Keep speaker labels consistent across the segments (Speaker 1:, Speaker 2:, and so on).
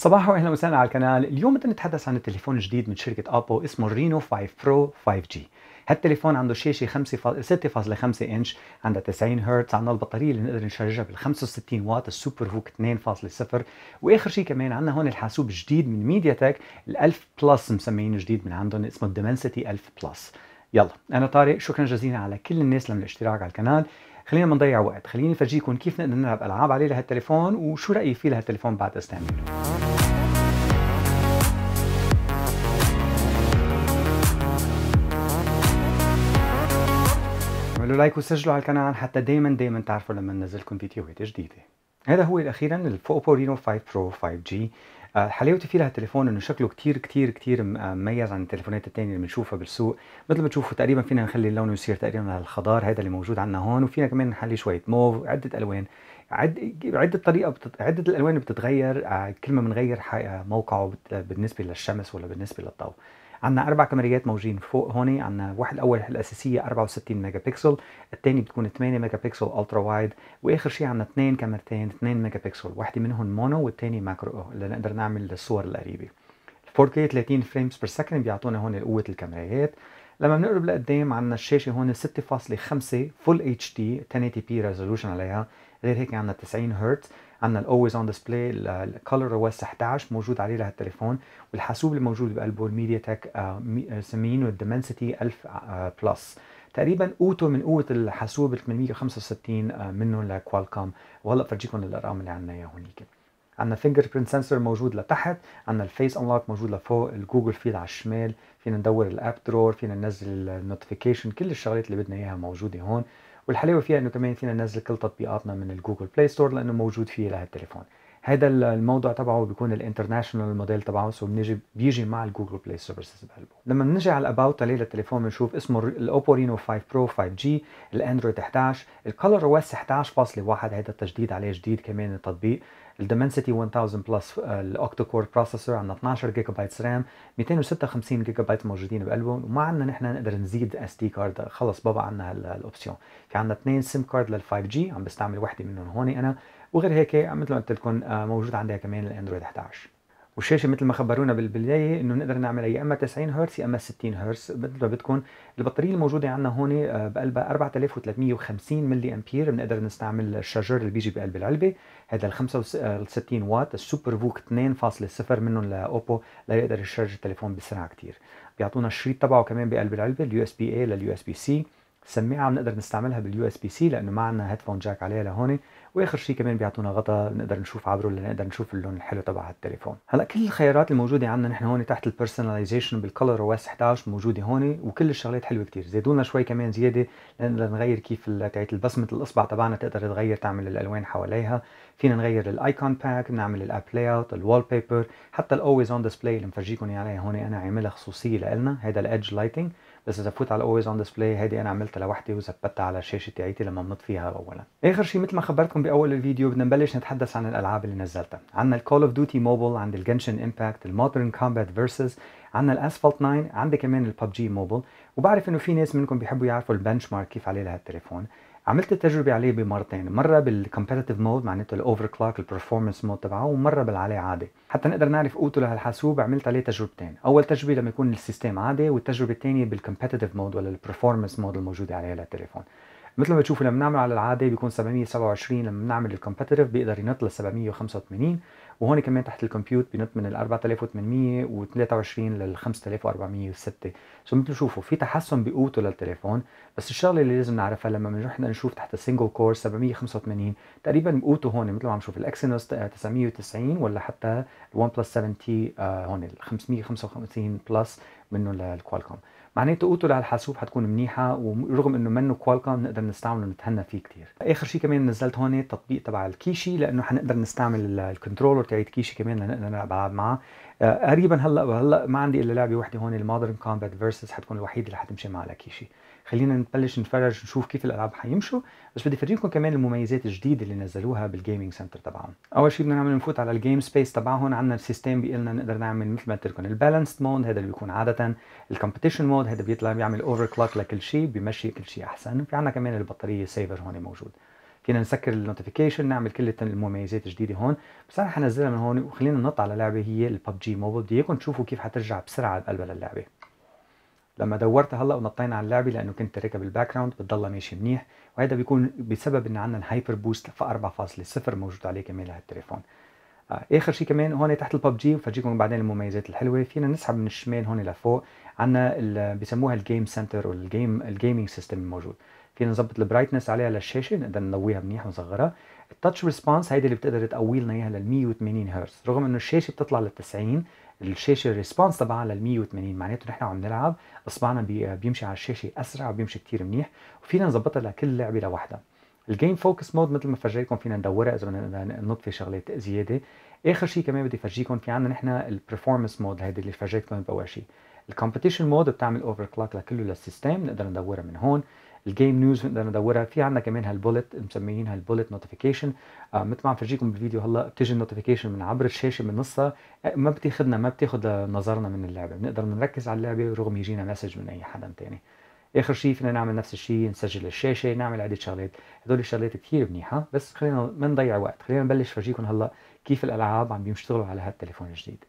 Speaker 1: صباح واهلا وسهلا على القناه، اليوم بدنا نتحدث عن التليفون الجديد من شركه ابو اسمه رينو 5 برو 5 جي، هالتليفون عنده شاشه 5 6.5 انش، عندها 90 هرتز، عندنا البطاريه اللي نقدر نشارجها بال 65 واط السوبر هوك 2.0 واخر شيء كمان عندنا هون الحاسوب الجديد من ميديا تك ال 1000 بلس مسمينه جديد من عندهم اسمه الدمنسيتي 1000 بلس. يلا انا طارق شكرا جزيلا على كل الناس لمن الاشتراك على القناه خلينا ما نضيع وقت خليني فرجيكم كيف نقدر نلعب العاب عليه لهالتليفون وشو رايي فيه لهالتليفون بعد استعماله اعملوا لايك وسجلوا على القناة حتى دايما دايما تعرفوا لما ننزلكم فيديوهات جديدة هذا هو الأخيرا الفوبو رينو 5 برو 5G حلاوتي فيه لهالتليفون انه شكله كتير كتير كتير آه، مميز عن التليفونات الثانيه اللي بنشوفها بالسوق مثل ما تشوفوا تقريبا فينا نخلي اللون يصير تقريبا الخضار هذا اللي موجود عندنا هون وفينا كمان نحلي شويه موف عده الوان عدة طريقة بتت... عدة الألوان بتتغير آه، كل ما بنغير آه، موقعه بالنسبة للشمس ولا بالنسبة للضوء عندنا اربع كاميرات موجودين فوق هون عندنا واحد الاول الاساسيه 64 ميجا بكسل الثاني بتكون 8 ميجا بكسل الترا وايد واخر شيء عندنا اثنين كاميرتين 2 ميجا بكسل واحده منهم مونو والثاني ماكرو لنقدر نعمل الصور القريبه 4K 30 فريمز بير سكند بيعطونا هون قوه الكاميرات لما بنقرب لقدام عندنا الشاشه هون 6.5 فول اتش دي 1080 بي ريزولوشن عليها غير هيك عندنا 90 هرتز عندنا الاولويز اون ديسبلاي او اس 11 موجود عليه لهالتليفون والحاسوب اللي موجود بقلبه الميديا تك مسمينه الدمنسيتي 1000 بلس تقريبا قوته من قوه الحاسوب 865 آه، منه لكوالكوم وهلا بفرجيكم الارقام اللي عندنا اياها هونيك عندنا فينجر برنت سنسور موجود لتحت عندنا الفيس انلوك موجود لفوق الجوجل فيل على الشمال فينا ندور الاب درور فينا ننزل النوتيفيكيشن كل الشغلات اللي بدنا اياها موجوده هون والحلاوه فيها انه كمان فينا ننزل كل تطبيقاتنا من الجوجل بلاي ستور لانه موجود فيه لهالتليفون هذا الموضوع تبعه بيكون الانترناشونال موديل تبعه سو بنجي بيجي مع الجوجل بلاي سيرفيسز بقلبه لما بنجي على الاباوت ليله التليفون بنشوف اسمه الاوبو رينو 5 برو 5 جي الاندرويد 11 الكلر او اس 11.1 هذا التجديد عليه جديد كمان التطبيق الدمنسيتي 1000 بلس الاوكتو كور بروسيسور عندنا 12 جيجا بايت رام 256 جيجا بايت موجودين بقلبه وما عندنا نحن نقدر نزيد اس دي كارد خلص بابا عندنا هالاوبسيون في عندنا اثنين سيم كارد لل 5 جي عم بستعمل وحده منهم هون انا وغير هيك مثل ما قلت لكم آه، موجود عندها كمان الاندرويد 11 والشاشه مثل ما خبرونا بالبدايه انه نقدر نعملها يا اما 90 هرتز يا اما 60 هرتز مثل ما بدكم البطاريه الموجوده عندنا هون آه، بقلبها 4350 ملي امبير بنقدر نستعمل الشارجر اللي بيجي بقلب العلبه هذا ال 65 آه، وات السوبر فوك 2.0 منهم لاوبو ليقدر يشارج التليفون بسرعه كثير بيعطونا الشريط تبعه كمان بقلب العلبه اليو اس بي اي لليو اس بي سي سماعه بنقدر نستعملها باليو اس بي سي لانه ما عندنا هيدفون جاك عليها لهون واخر شيء كمان بيعطونا غطاء بنقدر نشوف عبره لنقدر نشوف اللون الحلو تبع التليفون هلا كل الخيارات الموجوده عندنا نحن هون تحت البرسوناليزيشن بالكلر او اس 11 موجوده هون وكل الشغلات حلوه كثير زيدوا لنا شوي كمان زياده لنقدر نغير كيف تاعت البصمه الاصبع تبعنا تقدر تغير تعمل الالوان حواليها فينا نغير الايكون باك نعمل الاب لاي اوت الوول بيبر حتى الاولويز اون ديسبلاي اللي مفرجيكم اياه عليها هون انا عاملها خصوصيه لنا هذا الادج لايتنج بس اذا فوت على اولويز اون ديسبلاي هيدي انا عملتها لوحدي وثبتها على الشاشه تاعيتي لما بنط فيها اولا اخر شيء مثل ما خبرتكم باول الفيديو بدنا نبلش نتحدث عن الالعاب اللي نزلتها عندنا الكول اوف ديوتي موبايل عند الجنشن امباكت المودرن كومبات فيرسز عندنا الاسفلت 9 عندي كمان الببجي موبايل وبعرف انه في ناس منكم بيحبوا يعرفوا البنش مارك كيف عليه لهالتليفون عملت تجربه عليه بمرتين مره بالكومبتيتيف مود معناته الاوفر كلوك البرفورمانس مود تبعه ومره بالعلي عادي حتى نقدر نعرف قوته لهالحاسوب عملت عليه تجربتين اول تجربه لما يكون السيستم عادي والتجربه الثانيه بالكومبتيتيف مود ولا البرفورمانس مود الموجوده عليه للتليفون مثل ما بتشوفوا لما بنعمل على العادي بيكون 727 لما بنعمل الكومبتيتيف بيقدر ينط ل 785 وهون كمان تحت الكمبيوت بنط من ال 4800 و23 لل 5406 سو مثل شوفوا في تحسن بقوته للتليفون بس الشغله اللي لازم نعرفها لما بنروح نشوف تحت السنجل كور 785 تقريبا بقوته هون مثل ما عم نشوف الاكسينوس 990 ولا حتى الون بلس 7 تي هون ال 555 بلس منه للكوالكوم معناته قوته على الحاسوب حتكون منيحه ورغم انه منه كوالكم نقدر نستعمله ونتهنى فيه كثير اخر شيء كمان نزلت هون تطبيق تبع الكيشي لانه حنقدر نستعمل الكنترولر تاعت كيشي كمان لنقدر نلعب العاب معه آه، قريبا هلا هلا ما عندي الا لعبه وحده هون المودرن كومبات فيرسز حتكون الوحيده اللي حتمشي مع الكيشي خلينا نبلش نتفرج نشوف كيف الالعاب حيمشوا بس بدي افرجيكم كمان المميزات الجديده اللي نزلوها بالجيمنج سنتر تبعهم اول شيء بدنا نعمل نفوت على الجيم سبيس تبعهم عندنا السيستم بيقول نقدر نعمل مثل ما قلت لكم البالانسد مود هذا اللي بيكون عاده الكومبيتيشن مود هذا بيطلع بيعمل اوفر كلوك لكل شيء بيمشي كل شيء احسن في عندنا كمان البطاريه سيفر هون موجود فينا نسكر النوتيفيكيشن نعمل كل المميزات الجديده هون بس انا حنزلها من هون وخلينا ننط على لعبه هي الببجي موبايل بدي اياكم تشوفوا كيف حترجع بسرعه بقلبها للعبه لما دورت هلا ونطينا على اللعبه لانه كنت راكب الباك جراوند بتضلها ماشي منيح وهذا بيكون بسبب ان عندنا الهايبر بوست ف 4.0 موجود عليه كمان لهالتليفون آه، اخر شيء كمان هون تحت الببجي وفرجيكم بعدين المميزات الحلوه فينا نسحب من الشمال هون لفوق عندنا اللي بسموها الجيم سنتر والجيم الجيمنج سيستم الموجود فينا نظبط البرايتنس عليها للشاشه نقدر نلويها منيح ونصغرها التاتش ريسبونس هيدي اللي بتقدر تقوي لنا اياها لل 180 هرتز رغم انه الشاشه بتطلع لل 90 الشاشه الريسبونس تبعها لل 180 معناته نحن عم نلعب اصبعنا بيمشي على الشاشه اسرع وبيمشي كثير منيح وفينا نظبطها لكل لعبه لوحدها الجيم فوكس مود مثل ما فرجيكم فينا ندورها اذا بدنا نطفي شغلات زياده اخر شيء كمان بدي فرجيكم في عندنا نحن البرفورمانس مود هيدي اللي فرجيتكم باول شيء الكومبيتيشن مود بتعمل اوفر كلوك لكله للسيستم نقدر ندورها من هون الجيم نيوز نقدر ندورها في عندنا كمان هالبولت مسميينها البولت نوتيفيكيشن آه، مثل ما عم فرجيكم بالفيديو هلا بتيجي النوتيفيكيشن من عبر الشاشه من نصها آه، ما بتاخذنا ما بتاخذ نظرنا من اللعبه بنقدر نركز على اللعبه رغم يجينا مسج من اي حدا ثاني اخر شيء فينا نعمل نفس الشيء نسجل الشاشه نعمل عده شغلات هدول الشغلات كثير منيحه بس خلينا ما نضيع وقت خلينا نبلش فرجيكم هلا كيف الالعاب عم بيشتغلوا على هالتليفون الجديد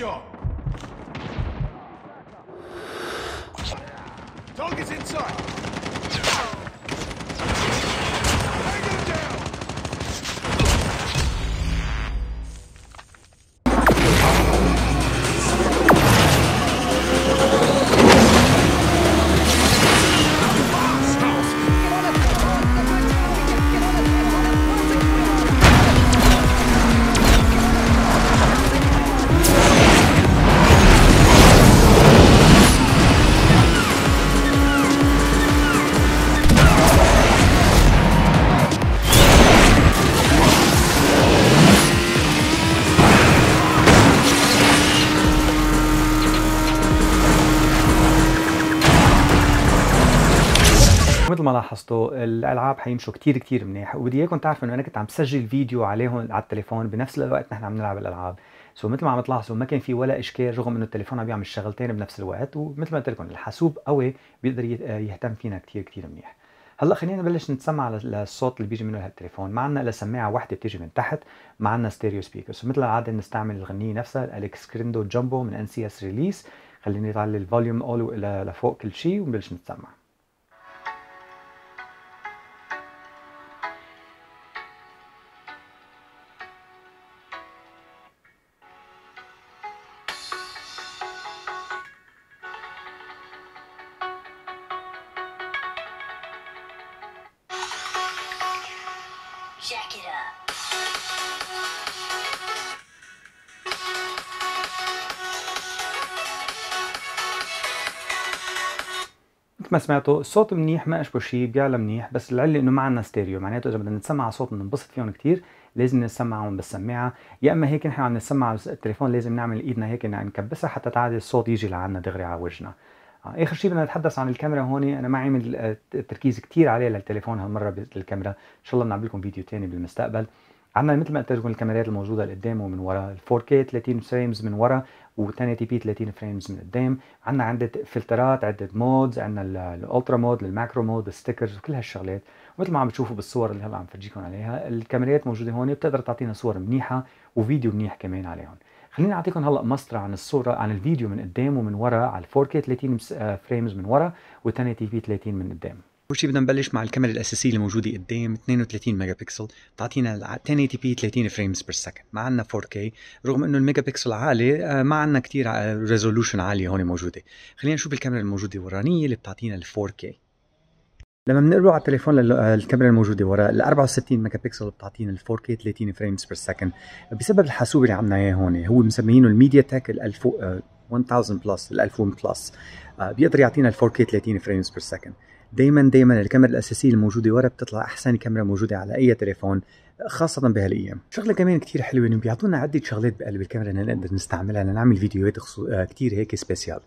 Speaker 1: shot. Target's inside. مثل ما لاحظتوا الالعاب حيمشوا كتير كتير منيح وبدي اياكم تعرفوا انه انا كنت عم سجل فيديو عليهم على التليفون بنفس الوقت نحن عم نلعب الالعاب سو مثل ما عم تلاحظوا ما كان في ولا اشكال رغم انه التليفون عم بيعمل شغلتين بنفس الوقت ومثل ما قلت لكم الحاسوب قوي بيقدر آه، يهتم فينا كتير كتير منيح هلا خلينا نبلش نتسمع للصوت اللي بيجي منه التليفون ما عندنا الا سماعه واحده بتيجي من تحت ما عندنا ستيريو سبيكر سو مثل العاده بنستعمل الغنيه نفسها الكس كريندو جامبو من ان سي اس ريليس خليني اطلع الفوليوم اول لفوق كل شيء ونبلش نتسمع Jack it up. ما سمعتوا الصوت منيح ما اشبه شيء بيعلى منيح بس العله انه ما عندنا ستيريو معناته اذا بدنا نتسمع صوت بننبسط فيهم كثير لازم نسمعهم بالسماعه يا اما هيك نحن عم نسمع على التليفون لازم نعمل ايدنا هيك نكبسها حتى تعادل الصوت يجي لعنا دغري على وجهنا آه، اخر شيء بدنا نتحدث عن الكاميرا هون انا ما عامل آه، تركيز كثير عليه للتليفون هالمره بالكاميرا ان شاء الله بنعمل لكم فيديو ثاني بالمستقبل عندنا مثل ما قلت لكم الكاميرات الموجوده لقدام ومن ورا 4K 30 فريمز من ورا و1080 بي 30 فريمز من قدام عندنا عده فلترات عده مودز عندنا الالترا مود الماكرو مود الستيكرز وكل هالشغلات ومثل ما عم بتشوفوا بالصور اللي هلا عم فرجيكم عليها الكاميرات موجوده هون بتقدر تعطينا صور منيحه وفيديو منيح كمان عليهم خليني اعطيكم هلا مسطره عن الصوره عن الفيديو من قدام ومن ورا على 4K 30 فريمز من ورا و تي بي 30 من قدام اول شيء بدنا نبلش مع الكاميرا الاساسيه اللي موجوده قدام 32 ميجا بكسل بتعطينا 1080 بي 30 فريمز بير سكند ما عندنا 4K رغم انه الميجا بكسل عالي آه، ما عندنا كثير ريزولوشن آه، عاليه هون موجوده خلينا نشوف الكاميرا الموجوده ورانيه اللي بتعطينا ال 4K لما بنقرب على التليفون للكاميرا الموجوده ورا ال 64 ميجا بكسل اللي بتعطينا ال 4K 30 فريمز بير سكند بسبب الحاسوب اللي عندنا اياه هون هو مسمينه الميديا تاك ال 1000 بلس ال 1000 بلس آه، آه، بيقدر يعطينا ال 4K 30 فريمز بير سكند دائما دائما الكاميرا الاساسيه الموجوده ورا بتطلع احسن كاميرا موجوده على اي تليفون خاصة بهالايام. شغلة كمان كثير حلوة انه بيعطونا عدة شغلات بقلب الكاميرا نقدر نستعملها لنعمل فيديوهات آه، كثير هيك سبيسيال.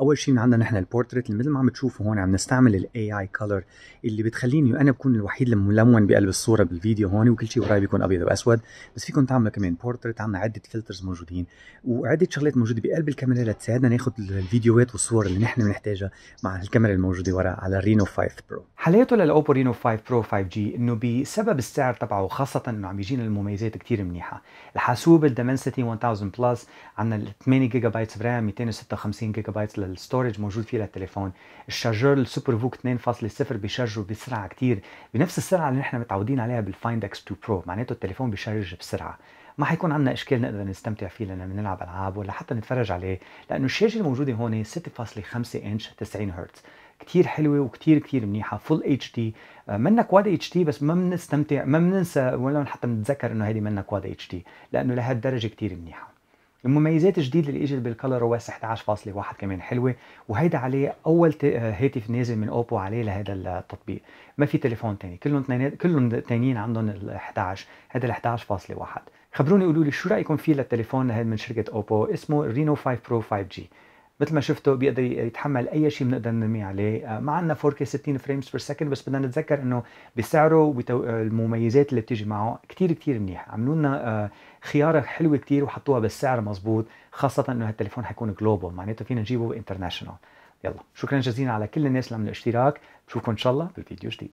Speaker 1: اول شيء عندنا نحن البورتريت اللي مثل ما عم تشوفوا هون عم نستعمل الاي اي كلر اللي بتخليني انا بكون الوحيد الملون بقلب الصورة بالفيديو هون وكل شيء وراي بيكون ابيض واسود، بس فيكم تعملوا كمان بورتريت عندنا عدة فلترز موجودين وعدة شغلات موجودة بقلب الكاميرا لتساعدنا ناخذ الفيديوهات والصور اللي نحن بنحتاجها مع الكاميرا الموجودة ورا على رينو 5 برو. حلاته للاوبو رينو 5 برو 5 جي انه بسبب السعر تبعه خاصة خاصة انه عم يجينا المميزات كثير منيحة الحاسوب الدمنسيتي 1000 بلس عندنا 8 جيجا بايت رام 256 جيجا بايت للستورج موجود فيه للتليفون الشارجر السوبر فوك 2.0 بيشارجوا بسرعة كثير بنفس السرعة اللي نحن متعودين عليها بالفايند اكس 2 برو معناته التليفون بيشارج بسرعة ما حيكون عندنا اشكال نقدر نستمتع فيه لما نلعب العاب ولا حتى نتفرج عليه لانه الشاشه الموجوده هون 6.5 انش 90 هرتز كتير حلوة وكتير كتير منيحة فول اتش دي منا كواد اتش دي بس ما بنستمتع ما بننسى ولا حتى بنتذكر انه هيدي منا كواد اتش دي لانه لهالدرجة كتير منيحة المميزات الجديدة اللي اجت بالكلر او اس 11.1 كمان حلوة وهيدا عليه اول آه، هاتف نازل من اوبو عليه لهذا التطبيق ما في تليفون تاني كلهم تنين... كلهم تانيين عندهم ال 11 هذا ال 11.1 خبروني قولوا لي شو رايكم فيه للتليفون هذا من شركه اوبو اسمه رينو 5 برو 5 جي مثل ما شفتوا بيقدر يتحمل اي شيء بنقدر نرمي عليه ما عندنا 4K 60 فريمز بير سكند بس بدنا نتذكر انه بسعره والمميزات آه، اللي بتيجي معه كثير كثير منيح عملوا لنا آه، خياره حلوه كثير وحطوها بالسعر مزبوط خاصه انه هالتليفون حيكون جلوبال معناته فينا نجيبه انترناشونال يلا شكرا جزيلا على كل الناس اللي عملوا اشتراك بشوفكم ان شاء الله بالفيديو جديد